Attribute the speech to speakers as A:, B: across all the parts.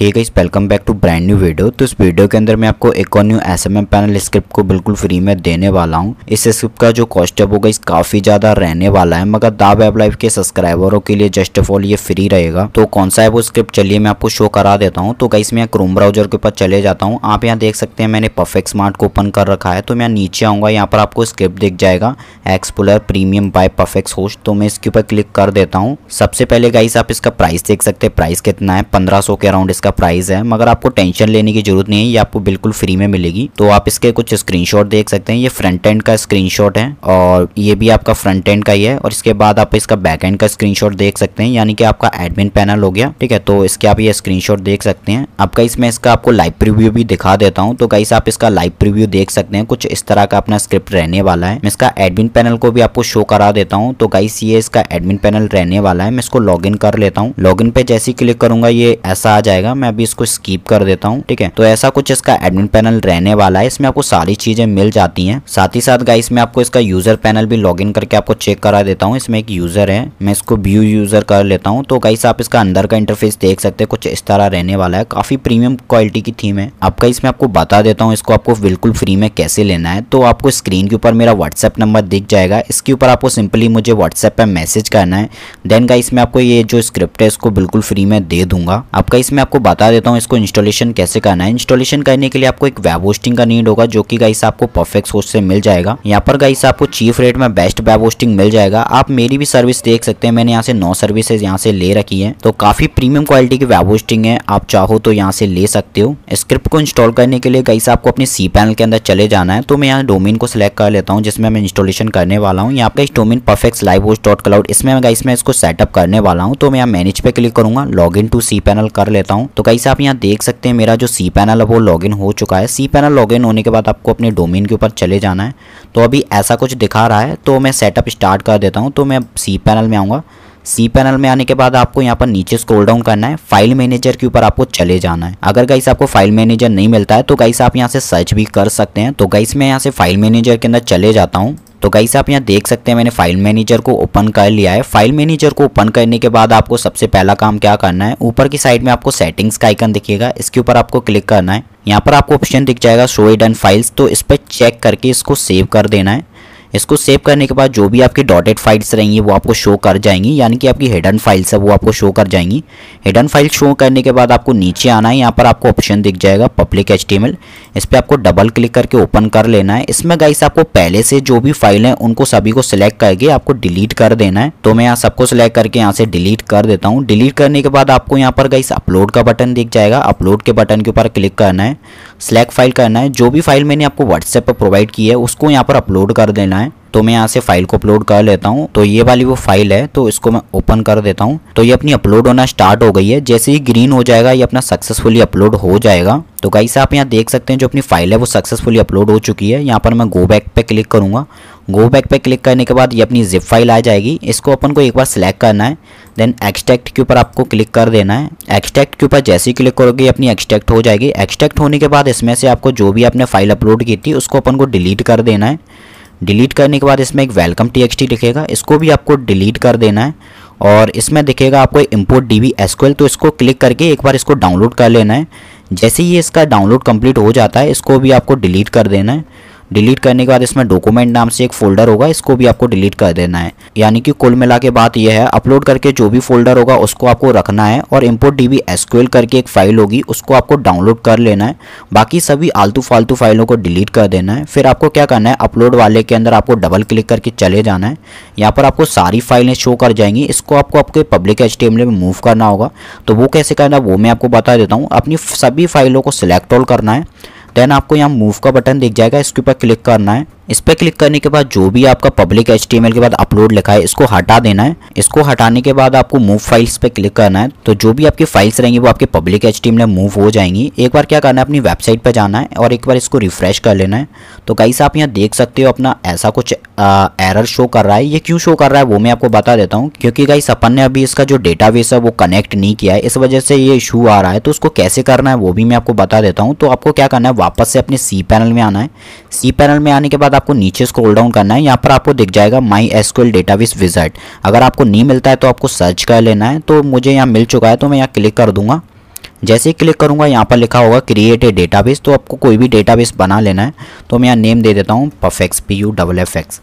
A: hey guys welcome back to brand new video तो इस वीडियो के अंदर मैं आपको एक और new S M M panel script को बिल्कुल फ्री में देने वाला हूँ इस स्क्रिप्ट का जो कॉस्ट है वो गाइस काफ़ी ज़्यादा रहने वाला है मगर दा वेब लाइफ के सब्सक्राइबरों के लिए जस्ट ऑफ ऑल ये फ्री रहेगा तो कौन सा है वो स्क्रिप्ट चलिए मैं आपको शो करा देता हूँ तो गाइस मैं क्रोम ब्राउजर के ऊपर चले जाता हूँ आप यहाँ देख सकते हैं मैंने परफेक्ट स्मार्ट को ओपन कर रखा है तो मैं नीचे आऊंगा यहाँ पर आपको स्क्रिप्ट दिख जाएगा एक्सपुलर प्रीमियम बाय परफेक्ट होस्ट तो मैं इसके ऊपर क्लिक कर देता हूँ सबसे पहले गाइस आप इसका प्राइस देख सकते हैं प्राइस कितना है पंद्रह के अराउंड इसका इसका प्राइस है मगर आपको टेंशन लेने की जरूरत नहीं है ये आपको बिल्कुल फ्री में मिलेगी तो आप इसके कुछ स्क्रीन देख सकते हैं ये फ्रंट एंड का स्क्रीन है और ये भी आपका फ्रंट एंड का ही है और इसके बाद आप इसका बैक एंड का स्क्रीन देख सकते हैं यानी कि आपका एडमिन पैनल हो गया ठीक है तो इसके आप ये स्क्रीन देख सकते हैं आपका इसमें इसका आपको लाइव प्रिव्यू भी दिखा देता हूँ तो कहीं आप इसका लाइव प्रिव्यू देख सकते हैं कुछ इस तरह का अपना स्क्रिप्ट रहने वाला है मैं इसका एडमिन पैनल को भी आपको शो करा देता हूँ तो गाइस ये इसका एडमिन पैनल रहने वाला है मैं इसको लॉगिन कर लेता हूँ लॉगिन पे जैसे ही क्लिक करूंगा ये ऐसा आ जाएगा मैं अभी इसको स्कीप कर देता हूँ ठीक है तो ऐसा कुछ इसका एडमिन पैनल रहने वाला है इसमें आपको सारी चीजें मिल जाती है साथ ही साथ गाइस में आपको इसका यूजर पैनल भी लॉग करके आपको चेक करा देता हूँ इसमें एक यूजर है मैं इसको व्यू यूजर कर लेता हूँ तो गाइस आप इसका अंदर का इंटरफेस देख सकते हैं कुछ इस तरह रहने वाला है काफी प्रीमियम क्वालिटी की थीम है आपका इसमें आपको बता देता हूँ इसको आपको बिल्कुल फ्री में कैसे लेना है तो आपको स्क्रीन के ऊपर मेरा व्हाट्सएप नंबर दिख जाएगा इसके ऊपर आपको सिंपली मुझे व्हाट्सएप पर मैसेज करना है देन गाइस मैं आपको ये जो स्क्रिप्ट है इसको बिल्कुल फ्री में दे दूंगा आपका इसमें आपको बता देता हूँ इसको इंस्टॉलेशन कैसे करना है इंस्टॉलेशन करने के लिए आपको एक वेब होस्टिंग का नीड होगा जो कि गाइस आपको परफेक्ट सोच से मिल जाएगा यहाँ पर गाइस आपको चीफ रेट में बेस्ट वेब होस्टिंग मिल जाएगा आप मेरी भी सर्विस देख सकते हैं मैंने यहाँ से नौ सर्विसेज यहाँ से ले रखी है तो काफी प्रीमियम क्वालिटी की वेब होस्टिंग है आप चाहो तो यहाँ से ले सकते हो स्क्रिप्ट को इंस्टॉल करने के लिए गाइस आपको अपने सी पैनल के अंदर चले जाना है तो मैं यहाँ डोमेन को सिलेक्ट कर लेता हूँ जिसमें मैं इंस्टॉलेशन करने वाला हूँ यहाँ पे domain perfect live host dot cloud इसमें गाइस मैं इसको सेटअप करने वाला हूँ तो मैं यहाँ मैनेज पे क्लिक करूंगा log in to cPanel कर लेता हूँ तो से आप यहाँ देख सकते हैं मेरा जो सी पैनल है वो लॉगिन हो चुका है सी पैनल लॉगिन होने के बाद आपको अपने डोमेन के ऊपर चले जाना है तो अभी ऐसा कुछ दिखा रहा है तो मैं सेटअप स्टार्ट कर देता हूँ तो मैं सी पैनल में आऊँगा सी पैनल में आने के बाद आपको यहाँ पर नीचे स्क्रॉल डाउन करना है फाइल मैनेजर के ऊपर आपको चले जाना है अगर गाइस आपको फाइल मैनेजर नहीं मिलता है तो गाइस आप यहाँ से सर्च भी कर सकते हैं तो गाइस मैं यहाँ से फाइल मैनेजर के अंदर चले जाता हूँ तो गाइस आप यहाँ देख सकते हैं मैंने फाइल मैनेजर को ओपन कर लिया है फाइल मैनेजर को ओपन करने के बाद आपको सबसे पहला काम क्या करना है ऊपर की साइड में आपको सेटिंग्स का आइकन दिखेगा इसके ऊपर आपको क्लिक करना है यहाँ पर आपको ऑप्शन दिख जाएगा शो इट एंड फाइल्स तो इस पर चेक करके इसको सेव कर देना है इसको सेव करने के बाद जो भी आपकी डॉटेड फाइल्स रहेंगी वो आपको शो कर जाएंगी यानी कि आपकी हिडन फाइल्स है वो आपको शो कर जाएंगी हिडन फाइल शो करने के बाद आपको नीचे आना है यहाँ पर आपको ऑप्शन दिख जाएगा पब्लिक एच इस पर आपको डबल क्लिक करके ओपन कर लेना है इसमें गाइस आपको पहले से जो भी फाइल है उनको सभी को सिलेक्ट करके आपको डिलीट कर देना है तो मैं यहाँ सबको सिलेक्ट करके यहाँ से डिलीट कर देता हूँ डिलीट करने के बाद आपको यहाँ पर गाइस अपलोड का बटन दिख जाएगा अपलोड के बटन के ऊपर क्लिक करना है स्लैक फाइल करना है जो भी फाइल मैंने आपको व्हाट्सएप पर प्रोवाइड की है उसको यहाँ पर अपलोड कर देना है तो मैं यहाँ से फाइल को अपलोड कर लेता हूँ तो ये वाली वो फाइल है तो इसको मैं ओपन कर देता हूँ तो ये अपनी अपलोड होना स्टार्ट हो गई है जैसे ही ग्रीन हो जाएगा ये अपना सक्सेसफुली अपलोड हो जाएगा तो गाइस आप यहाँ देख सकते हैं जो अपनी फाइल है वो सक्सेसफुली अपलोड हो चुकी है यहाँ पर मैं गो बैक पे क्लिक करूँगा गो बैक पे क्लिक करने के बाद ये अपनी जिप फाइल आ जाएगी इसको अपन को एक बार सिलेक्ट करना है देन एक्सटेक्ट के ऊपर आपको क्लिक कर देना है एक्सट्रैक्ट के ऊपर जैसे ही क्लिक करोगे अपनी एक्सट्रैक्ट हो जाएगी एक्सट्रैक्ट होने के बाद इसमें से आपको जो भी आपने फाइल अपलोड की थी उसको अपन को डिलीट कर देना है डिलीट करने के बाद इसमें एक वेलकम टी दिखेगा इसको भी आपको डिलीट कर देना है और इसमें दिखेगा आपको इम्पोर्ट डी बी तो इसको क्लिक करके एक बार इसको डाउनलोड कर लेना है जैसे ही इसका डाउनलोड कंप्लीट हो जाता है इसको भी आपको डिलीट कर देना है डिलीट करने के बाद इसमें डॉक्यूमेंट नाम से एक फोल्डर होगा इसको भी आपको डिलीट कर देना है यानी कि कुल मिला के बात यह है अपलोड करके जो भी फोल्डर होगा उसको आपको रखना है और इम्पोर्ट डी बी करके एक फाइल होगी उसको आपको डाउनलोड कर लेना है बाकी सभी आलतू फालतू फाइलों को डिलीट कर देना है फिर आपको क्या करना है अपलोड वाले के अंदर आपको डबल क्लिक करके चले जाना है यहाँ पर आपको सारी फाइलें शो कर जाएंगी इसको आपको आपके पब्लिक एच में मूव करना होगा तो वो कैसे करना वो मैं आपको बता देता हूँ अपनी सभी फाइलों को सिलेक्ट ऑल करना है देन आपको यहाँ मूव का बटन दिख जाएगा इसके ऊपर क्लिक करना है इस पर क्लिक करने के बाद जो भी आपका पब्लिक एच के बाद अपलोड लिखा है इसको हटा देना है इसको हटाने के बाद आपको मूव फाइल्स पे क्लिक करना है तो जो भी आपकी फाइल्स रहेंगी वो आपके पब्लिक एच में मूव हो जाएंगी एक बार क्या करना है अपनी वेबसाइट पर जाना है और एक बार इसको रिफ्रेश कर लेना है तो गाइस आप यहाँ देख सकते हो अपना ऐसा कुछ एरर शो कर रहा है ये क्यों शो कर रहा है वो मैं आपको बता देता हूँ क्योंकि गाइस सपन ने अभी इसका जो डेटा है वो कनेक्ट नहीं किया है इस वजह से ये इशू आ रहा है तो उसको कैसे करना है वो भी मैं आपको बता देता हूँ तो आपको क्या करना है वापस से अपने सी पैनल में आना है सी पैनल में आने के बाद आपको नीचे स्क्रॉल डाउन करना है यहाँ पर आपको दिख जाएगा माई एसक्यूएल डेटाबेस विजर्ट अगर आपको नहीं मिलता है तो आपको सर्च कर लेना है तो मुझे यहाँ मिल चुका है तो मैं यहाँ क्लिक कर दूंगा जैसे ही क्लिक करूंगा यहाँ पर लिखा होगा क्रिएट ए डेटाबेस तो आपको कोई भी डेटाबेस बना लेना है तो मैं यहाँ नेम दे देता हूँ Perfex P U double F X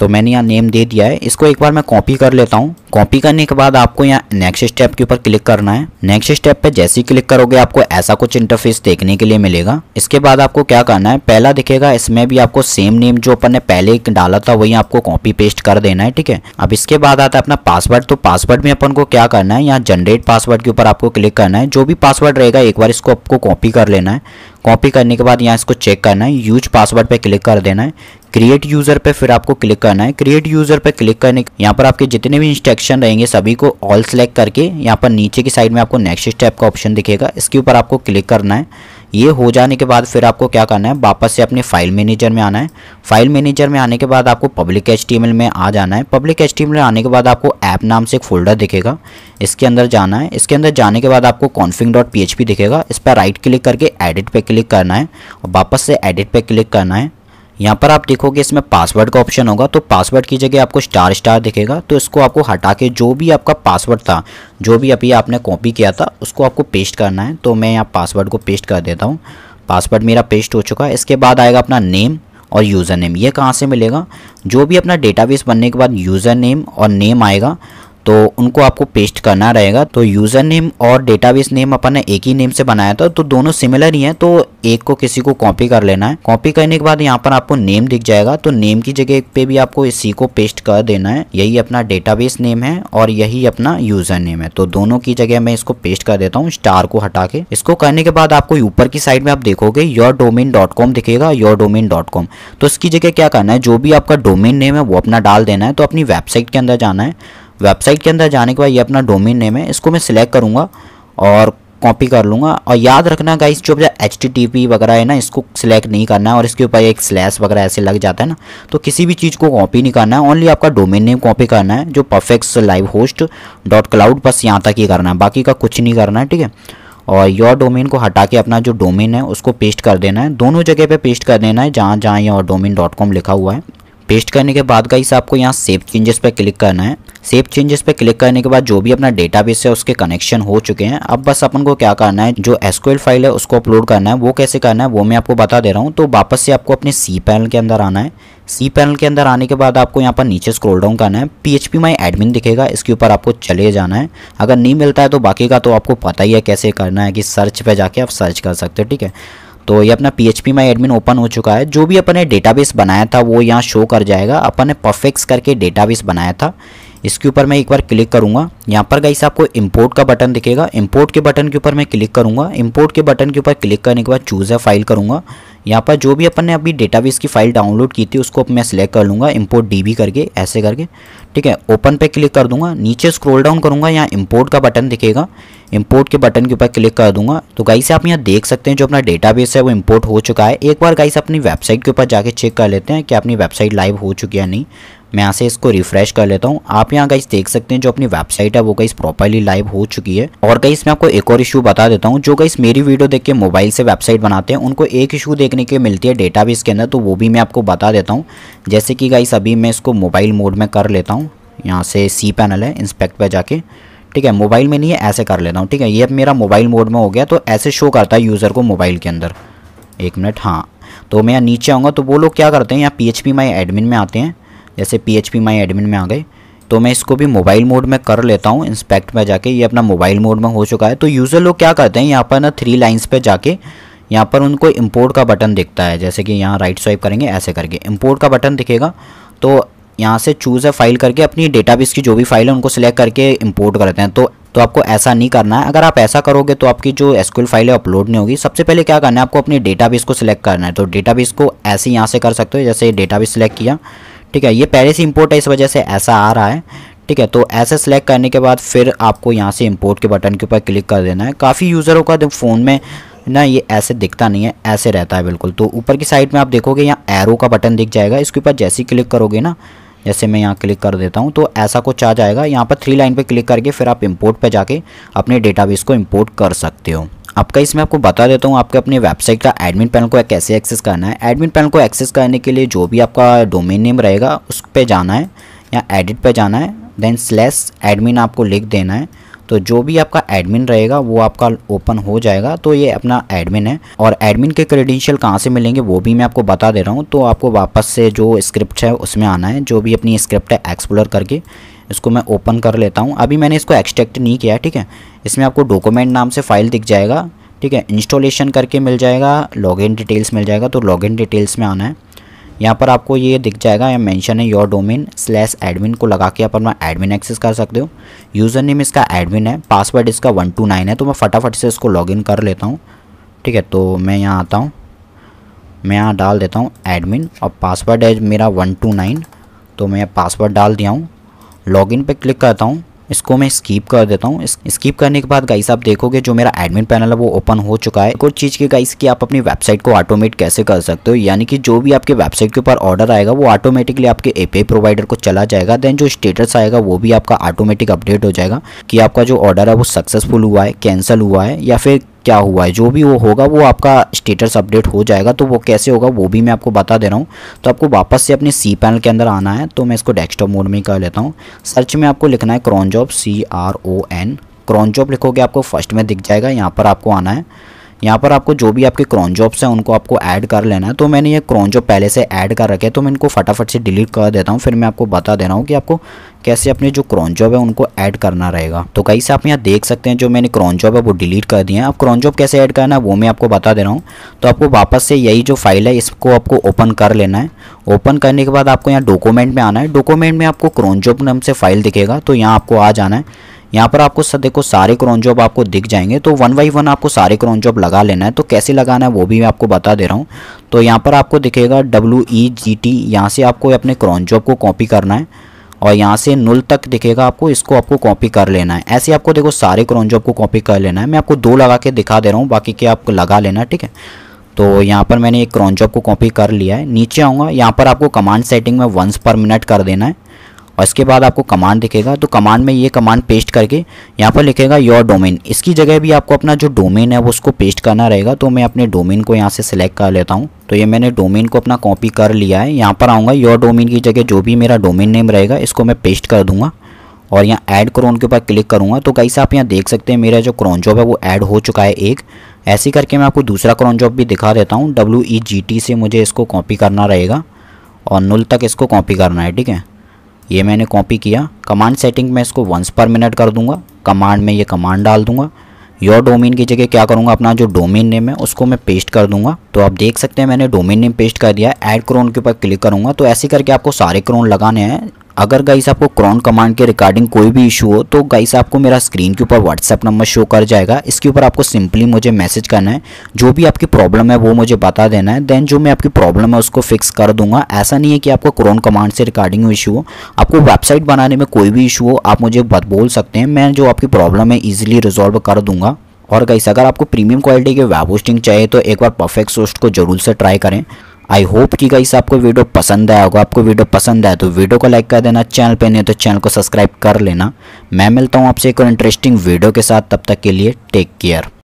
A: तो मैंने यहाँ नेम दे दिया है इसको एक बार मैं कॉपी कर लेता हूँ कॉपी करने के बाद आपको यहाँ नेक्स्ट स्टेप के ऊपर क्लिक करना है नेक्स्ट स्टेप पे जैसे ही क्लिक करोगे आपको ऐसा कुछ इंटरफेस देखने के लिए मिलेगा इसके बाद आपको क्या करना है पहला दिखेगा इसमें भी आपको सेम नेम जो अपन ने पहले डाला था वही आपको कॉपी पेस्ट कर देना है ठीक है अब इसके बाद आता है अपना पासवर्ड तो पासवर्ड में अपन को क्या करना है यहाँ जनरेट पासवर्ड के ऊपर आपको क्लिक करना है जो भी पासवर्ड रहेगा एक बार इसको आपको कॉपी कर लेना है कॉपी करने के बाद यहाँ इसको चेक करना है यूज पासवर्ड पे क्लिक कर देना है क्रिएट यूजर पे फिर आपको क्लिक करना है क्रिएट यूजर पे क्लिक करने यहाँ पर आपके जितने भी इंस्ट्रक्शन रहेंगे सभी को ऑल सेलेक्ट करके यहाँ पर नीचे की साइड में आपको नेक्स्ट स्टेप का ऑप्शन दिखेगा इसके ऊपर आपको क्लिक करना है ये हो जाने के बाद फिर आपको क्या करना है वापस से अपने फाइल मैनेजर में आना है फाइल मैनेजर में आने के बाद आपको पब्लिक एच में आ जाना है पब्लिक एच में आने के बाद आपको ऐप नाम से एक फोल्डर दिखेगा इसके अंदर जाना है इसके अंदर जाने के बाद आपको कॉन्फिंग डॉट पी दिखेगा इस पर राइट क्लिक करके एडिट पर क्लिक करना है और वापस से एडिट पर क्लिक करना है यहाँ पर आप देखोगे इसमें पासवर्ड का ऑप्शन होगा तो पासवर्ड की जगह आपको स्टार स्टार दिखेगा तो इसको आपको हटा के जो भी आपका पासवर्ड था जो भी अभी आपने कॉपी किया था उसको आपको पेस्ट करना है तो मैं यहाँ पासवर्ड को पेस्ट कर देता हूँ पासवर्ड मेरा पेस्ट हो चुका है इसके बाद आएगा अपना नेम और यूज़र नेम ये कहाँ से मिलेगा जो भी अपना डेटाबेस बनने के बाद यूज़र नेम और नेम आएगा तो उनको आपको पेस्ट करना रहेगा तो यूज़र नेम और डेटाबेस नेम अपन ने एक ही नेम से बनाया था तो दोनों सिमिलर ही हैं तो एक को किसी को कॉपी कर लेना है कॉपी करने के बाद यहाँ पर आपको नेम दिख जाएगा तो नेम की जगह पे भी आपको इसी को पेस्ट कर देना है यही अपना डेटाबेस नेम है और यही अपना यूज़र नेम है तो दोनों की जगह मैं इसको पेस्ट कर देता हूँ स्टार को हटा के इसको करने के बाद आपको ऊपर की साइड में आप देखोगे योर डोमेन डॉट कॉम दिखेगा योर डोमेन डॉट कॉम तो इसकी जगह क्या करना है जो भी आपका डोमेन नेम है वो अपना डाल देना है तो अपनी वेबसाइट के अंदर जाना है वेबसाइट के अंदर जाने के बाद ये अपना डोमेन नेम है इसको मैं सिलेक्ट करूँगा और कॉपी कर लूँगा और याद रखना गाइस जो अपना एच टी वगैरह है ना इसको सिलेक्ट नहीं करना है और इसके ऊपर एक स्लैश वगैरह ऐसे लग जाता है ना तो किसी भी चीज़ को कॉपी नहीं करना है ओनली आपका डोमेन नेम कॉपी करना है जो perfect live host dot cloud बस यहाँ तक ही करना है बाकी का कुछ नहीं करना है ठीक है और योर डोमेन को हटा के अपना जो डोमेन है उसको पेस्ट कर देना है दोनों जगह पे पेस्ट कर देना है जहाँ जहाँ योर डोमेन डॉट कॉम लिखा हुआ है पेस्ट करने के बाद का आपको यहाँ सेव चेंजेस पर क्लिक करना है सेव चेंजेस पे क्लिक करने के बाद जो भी अपना डेटाबेस है उसके कनेक्शन हो चुके हैं अब बस अपन को क्या करना है जो एसक्यूएल फाइल है उसको अपलोड करना है वो कैसे करना है वो मैं आपको बता दे रहा हूँ तो वापस से आपको अपने सी पैनल के अंदर आना है सी पैनल के अंदर आने के बाद आपको यहाँ पर नीचे स्क्रोल डाउन करना है P H P my admin दिखेगा इसके ऊपर आपको चले जाना है अगर नहीं मिलता है तो बाकी का तो आपको पता ही है कैसे करना है कि सर्च पर जाके आप सर्च कर सकते हो ठीक है तो ये अपना P H P my admin open हो चुका है जो भी अपन ने डेटाबेस बनाया था वो यहाँ शो कर जाएगा अपन ने परफेक्ट्स करके डेटाबेस बनाया था इसके ऊपर मैं एक बार क्लिक करूँगा यहाँ पर गई आपको इंपोर्ट का बटन दिखेगा इंपोर्ट के बटन के ऊपर मैं क्लिक करूँगा इंपोर्ट के बटन के ऊपर क्लिक करने के बाद चूज़ है फाइल करूँगा यहाँ पर जो भी अपन ने अभी डेटाबेस की फाइल डाउनलोड की थी उसको मैं सिलेक्ट कर लूँगा इम्पोर्ट डी करके ऐसे करके ठीक है ओपन पे क्लिक कर दूंगा नीचे स्क्रॉल डाउन करूँगा यहाँ इम्पोर्ट का बटन दिखेगा इम्पोर्ट के बटन के ऊपर क्लिक कर दूंगा तो गाई से आप यहाँ देख सकते हैं जो अपना डेटा है वो इम्पोर्ट हो चुका है एक बार से अपनी वेबसाइट के ऊपर जाके चेक कर लेते हैं कि अपनी वेबसाइट लाइव हो चुकी है नहीं मैं यहाँ से इसको रिफ्रेश कर लेता हूँ आप यहाँ गाइस देख सकते हैं जो अपनी वेबसाइट है वो गाइस प्रॉपरली लाइव हो चुकी है और गाइस मैं आपको एक और इशू बता देता हूँ जो गाइस मेरी वीडियो देख के मोबाइल से वेबसाइट बनाते हैं उनको एक इशू देखने के मिलती है डेटा के अंदर तो वो भी मैं आपको बता देता हूँ जैसे कि गाइस अभी मैं इसको मोबाइल मोड में कर लेता हूँ यहाँ से सी पैनल है इंस्पेक्ट पर जाके ठीक है मोबाइल में नहीं है ऐसे कर लेता हूँ ठीक है ये मेरा मोबाइल मोड में हो गया तो ऐसे शो करता है यूज़र को मोबाइल के अंदर एक मिनट हाँ तो मैं यहाँ नीचे आऊँगा तो वो लोग क्या करते हैं यहाँ P H P my admin में आते हैं जैसे P H P my admin में आ गए तो मैं इसको भी मोबाइल मोड में कर लेता हूँ इंस्पेक्ट में जाके ये अपना मोबाइल मोड में हो चुका है तो यूज़र लोग क्या करते हैं यहाँ पर ना थ्री लाइन्स पर जाके यहाँ पर उनको इम्पोर्ट का बटन दिखता है जैसे कि यहाँ राइट स्वाइप करेंगे ऐसे करके इम्पोर्ट का बटन दिखेगा तो यहाँ से चूज़ है फाइल करके अपनी डेटाबेस की जो भी फाइल है उनको सिलेक्ट करके इम्पोर्ट करते हैं तो तो आपको ऐसा नहीं करना है अगर आप ऐसा करोगे तो आपकी जो एसक्यूल फाइल है अपलोड नहीं होगी सबसे पहले क्या करना है आपको अपने डेटाबेस को सिलेक्ट करना है तो डेटाबेस को ऐसे यहाँ से कर सकते हो जैसे डेटाबेस सिलेक्ट किया ठीक है ये पहले से इम्पोर्ट है इस वजह से ऐसा आ रहा है ठीक है तो ऐसे सेलेक्ट करने के बाद फिर आपको यहाँ से इम्पोर्ट के बटन के ऊपर क्लिक कर देना है काफ़ी यूज़रों का फ़ोन में ना ये ऐसे दिखता नहीं है ऐसे रहता है बिल्कुल तो ऊपर की साइड में आप देखोगे यहाँ एरो का बटन दिख जाएगा इसके ऊपर जैसे ही क्लिक करोगे ना जैसे मैं यहाँ क्लिक कर देता हूँ तो ऐसा कुछ आ जाएगा यहाँ पर थ्री लाइन पे क्लिक करके फिर आप इम्पोर्ट पे जाके अपने डेटाबेस को इम्पोर्ट कर सकते हो आपका इसमें आपको बता देता हूँ आपके अपने वेबसाइट का एडमिन पैनल को कैसे एक्सेस करना है एडमिन पैनल को एक्सेस करने के लिए जो भी आपका डोमेन नेम रहेगा उस पर जाना है या एडिट पर जाना है देन स्लैस एडमिन आपको लिख देना है तो जो भी आपका एडमिन रहेगा वो आपका ओपन हो जाएगा तो ये अपना एडमिन है और एडमिन के क्रेडेंशियल कहाँ से मिलेंगे वो भी मैं आपको बता दे रहा हूँ तो आपको वापस से जो स्क्रिप्ट है उसमें आना है जो भी अपनी स्क्रिप्ट है एक्सप्लोर करके इसको मैं ओपन कर लेता हूँ अभी मैंने इसको एक्सट्रैक्ट नहीं किया ठीक है इसमें आपको डॉक्यूमेंट नाम से फ़ाइल दिख जाएगा ठीक है इंस्टॉलेशन करके मिल जाएगा लॉगिन डिटेल्स मिल जाएगा तो लॉगिन डिटेल्स में आना है यहाँ पर आपको ये दिख जाएगा या मेंशन है योर डोमेन स्लैश एडमिन को लगा के आप अपना एडमिन एक्सेस कर सकते हो यूज़र नेम इसका एडमिन है पासवर्ड इसका वन टू नाइन है तो मैं फटाफट से इसको लॉगिन कर लेता हूँ ठीक है तो मैं यहाँ आता हूँ मैं यहाँ डाल देता हूँ एडमिन और पासवर्ड है मेरा वन टू नाइन तो मैं पासवर्ड डाल दिया हूँ लॉगिन पे क्लिक करता हूँ इसको मैं स्कीप कर देता हूँ स्कीप करने के बाद गाइस आप देखोगे जो मेरा एडमिन पैनल है वो ओपन हो चुका है एक और चीज़ की गाइस कि आप अपनी वेबसाइट को ऑटोमेट कैसे कर सकते हो यानी कि जो भी आपके वेबसाइट के ऊपर ऑर्डर आएगा वो ऑटोमेटिकली आपके एपे प्रोवाइडर को चला जाएगा देन जो स्टेटस आएगा वो भी आपका ऑटोमेटिक अपडेट हो जाएगा कि आपका जो ऑर्डर है वो सक्सेसफुल हुआ है कैंसिल हुआ है या फिर क्या हुआ है जो भी वो होगा वो आपका स्टेटस अपडेट हो जाएगा तो वो कैसे होगा वो भी मैं आपको बता दे रहा हूँ तो आपको वापस से अपने सी पैनल के अंदर आना है तो मैं इसको डेस्कटॉप मोड में कर लेता हूँ सर्च में आपको लिखना है cron job C R O N cron job लिखोगे आपको फर्स्ट में दिख जाएगा यहाँ पर आपको आना है यहाँ पर आपको जो भी आपके क्रॉन जॉब्स हैं उनको आपको ऐड कर लेना है तो मैंने ये क्रॉन जॉब पहले से ऐड कर रखे हैं तो मैं इनको फटाफट से डिलीट कर देता हूँ फिर मैं आपको बता दे रहा हूँ कि आपको कैसे अपने जो क्रॉन जॉब है उनको ऐड करना रहेगा तो कहीं से आप यहाँ देख सकते हैं जो मैंने क्रॉन जॉब है वो डिलीट कर दिए हैं अब क्रॉन जॉब कैसे ऐड करना है वो मैं आपको बता दे रहा हूँ तो आपको वापस से यही जो फाइल है इसको आपको ओपन कर लेना है ओपन करने के बाद आपको यहाँ डॉक्यूमेंट में आना है डॉक्यूमेंट में आपको क्रॉन जॉब नाम से फाइल दिखेगा तो यहाँ आपको आ जाना है यहाँ पर आपको देखो सारे क्रॉन जॉब आपको दिख जाएंगे तो वन बाई वन आपको सारे क्रॉन जॉब लगा लेना है तो कैसे लगाना है वो भी मैं आपको बता दे रहा हूँ तो यहाँ पर आपको दिखेगा डब्ल्यू ई जी टी यहाँ से आपको अपने क्रॉन जॉब को कॉपी करना है और यहाँ से नुल तक दिखेगा आपको इसको आपको कॉपी कर लेना है ऐसे आपको देखो सारे क्रॉन जॉब को कॉपी कर लेना है मैं आपको दो लगा के दिखा दे रहा हूँ बाकी के आपको लगा लेना ठीक है तो यहाँ पर मैंने एक क्रॉन जॉब को कॉपी कर लिया है नीचे आऊँगा यहाँ पर आपको कमांड सेटिंग में वंस पर मिनट कर देना है और इसके बाद आपको कमांड दिखेगा तो कमांड में ये कमांड पेस्ट करके यहाँ पर लिखेगा योर डोमेन इसकी जगह भी आपको अपना जो डोमेन है वो उसको पेस्ट करना रहेगा तो मैं अपने डोमेन को यहाँ से सिलेक्ट कर लेता हूँ तो ये मैंने डोमेन को अपना कॉपी कर लिया है यहाँ पर आऊँगा योर डोमेन की जगह जो भी मेरा डोमेन नेम रहेगा इसको मैं पेस्ट कर दूँगा और यहाँ ऐड क्रोन के ऊपर क्लिक करूँगा तो कैसे आप यहाँ देख सकते हैं मेरा जो क्रोन जॉब है वो ऐड हो चुका है एक ऐसे करके मैं आपको दूसरा क्रोन जॉब भी दिखा देता हूँ डब्ल्यू ई जी टी से मुझे इसको कॉपी करना रहेगा और नुल तक इसको कॉपी करना है ठीक है ये मैंने कॉपी किया कमांड सेटिंग में इसको वंस पर मिनट कर दूंगा कमांड में ये कमांड डाल दूंगा योर डोमेन की जगह क्या करूँगा अपना जो डोमेन नेम है उसको मैं पेस्ट कर दूंगा तो आप देख सकते हैं मैंने डोमेन नेम पेस्ट कर दिया ऐड क्रोन के ऊपर क्लिक करूँगा तो ऐसे करके आपको सारे क्रोन लगाने हैं अगर गाइस आपको क्रॉन कमांड के रिगार्डिंग कोई भी इशू हो तो गाइस आपको मेरा स्क्रीन के ऊपर व्हाट्सएप नंबर शो कर जाएगा इसके ऊपर आपको सिंपली मुझे मैसेज करना है जो भी आपकी प्रॉब्लम है वो मुझे बता देना है देन जो मैं आपकी प्रॉब्लम है उसको फिक्स कर दूंगा ऐसा नहीं है कि आपको क्रॉन कमांड से रिगार्डिंग इशू हो आपको वेबसाइट बनाने में कोई भी इशू हो आप मुझे बोल सकते हैं मैं जो आपकी प्रॉब्लम है ईजिली रिजॉल्व कर दूंगा और गाइस अगर आपको प्रीमियम क्वालिटी के वेब होस्टिंग चाहिए तो एक बार परफेक्ट सोस्ट को जरूर से ट्राई करें आई होप कि गाइस आपको वीडियो पसंद आया होगा आपको वीडियो पसंद आया तो वीडियो को लाइक कर देना चैनल पे नहीं तो चैनल को सब्सक्राइब कर लेना मैं मिलता हूँ आपसे एक और इंटरेस्टिंग वीडियो के साथ तब तक के लिए टेक केयर